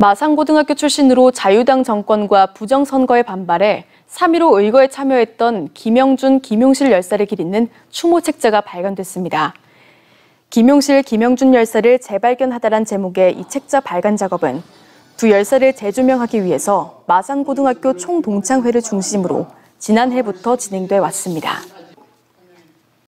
마산고등학교 출신으로 자유당 정권과 부정선거에 반발해 3.15 의거에 참여했던 김영준, 김용실 열사를 기리는 추모 책자가 발견됐습니다. 김용실, 김영준 열사를 재발견하다란 제목의 이 책자 발간 작업은 두 열사를 재조명하기 위해서 마산고등학교 총동창회를 중심으로 지난해부터 진행돼 왔습니다.